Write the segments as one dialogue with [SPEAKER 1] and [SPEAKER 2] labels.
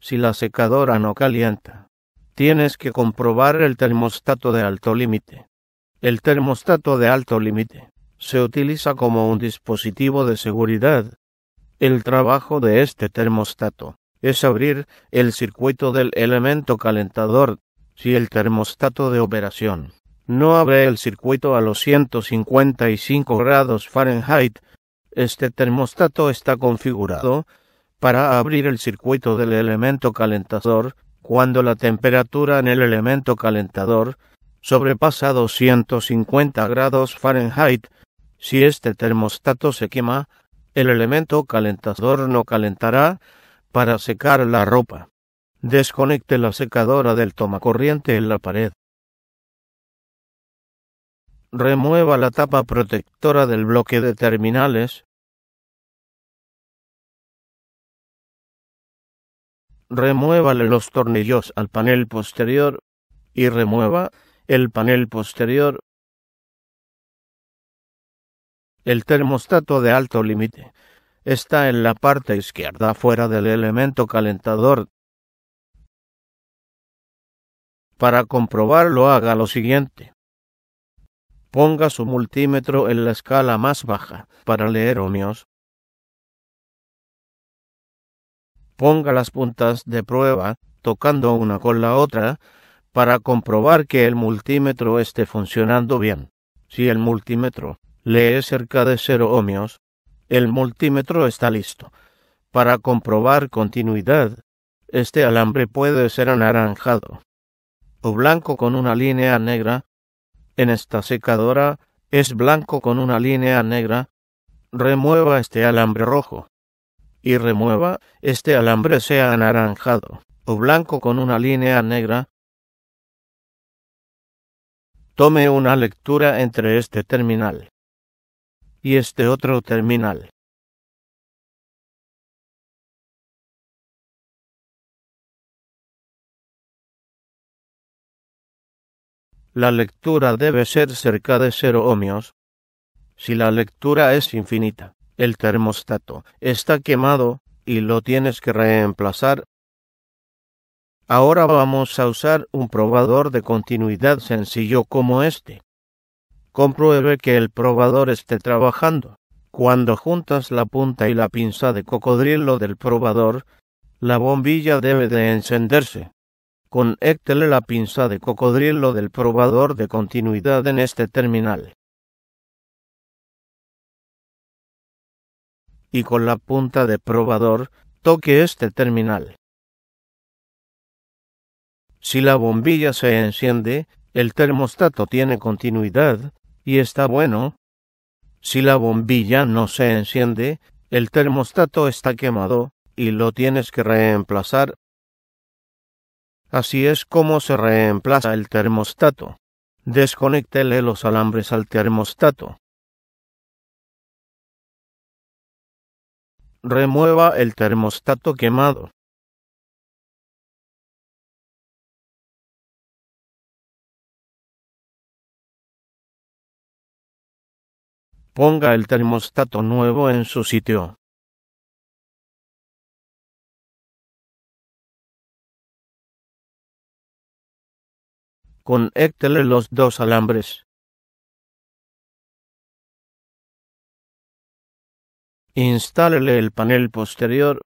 [SPEAKER 1] si la secadora no calienta. Tienes que comprobar el termostato de alto límite. El termostato de alto límite se utiliza como un dispositivo de seguridad. El trabajo de este termostato es abrir el circuito del elemento calentador si el termostato de operación no abre el circuito a los 155 grados Fahrenheit. Este termostato está configurado para abrir el circuito del elemento calentador cuando la temperatura en el elemento calentador sobrepasa 250 grados Fahrenheit. Si este termostato se quema, el elemento calentador no calentará para secar la ropa. Desconecte la secadora del tomacorriente en la pared. Remueva la tapa protectora del bloque de
[SPEAKER 2] terminales
[SPEAKER 1] remuévale los tornillos al panel posterior y remueva el panel posterior. El termostato de alto límite está en la parte izquierda fuera del elemento calentador. Para comprobarlo haga lo siguiente. Ponga su multímetro en la escala más baja para leer ohmios ponga las puntas de prueba tocando una con la otra para comprobar que el multímetro esté funcionando bien. Si el multímetro lee cerca de 0 ohmios, el multímetro está listo. Para comprobar continuidad, este alambre puede ser anaranjado o blanco con una línea negra. En esta secadora es blanco con una línea negra. Remueva este alambre rojo y remueva, este alambre sea anaranjado o blanco con una línea negra. Tome una lectura entre este terminal y este
[SPEAKER 2] otro terminal.
[SPEAKER 1] La lectura debe ser cerca de 0 ohmios, si la lectura es infinita el termostato. Está quemado y lo tienes que reemplazar. Ahora vamos a usar un probador de continuidad sencillo como este. Compruebe que el probador esté trabajando. Cuando juntas la punta y la pinza de cocodrilo del probador, la bombilla debe de encenderse. Conéctele la pinza de cocodrilo del probador de continuidad en este terminal. y con la punta de probador toque este terminal. Si la bombilla se enciende, el termostato tiene continuidad y está bueno. Si la bombilla no se enciende, el termostato está quemado y lo tienes que reemplazar. Así es como se reemplaza el termostato. Desconectele los alambres al termostato.
[SPEAKER 2] Remueva el termostato quemado. Ponga el termostato nuevo en su sitio. Conéctele los dos alambres. Instálele el panel posterior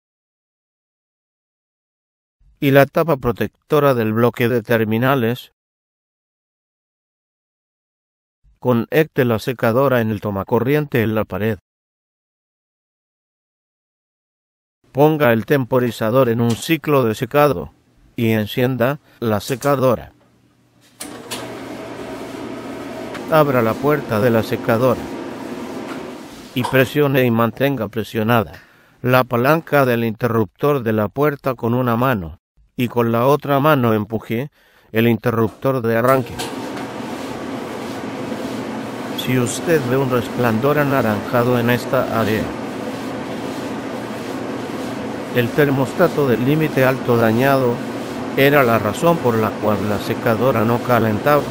[SPEAKER 1] y la tapa protectora del bloque de terminales. Conecte la secadora en el tomacorriente en la pared. Ponga el temporizador en un ciclo de secado y encienda la secadora. Abra la puerta de la secadora y presione y mantenga presionada la palanca del interruptor de la puerta con una mano y con la otra mano empuje el interruptor de arranque. Si usted ve un resplandor anaranjado en esta área, el termostato del límite alto dañado era la razón por la cual la secadora no calentaba.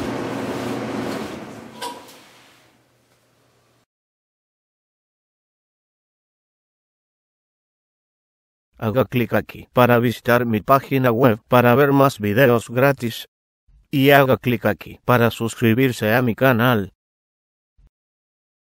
[SPEAKER 1] Haga clic aquí para visitar mi página web para ver más videos gratis. Y haga clic aquí para suscribirse a mi canal.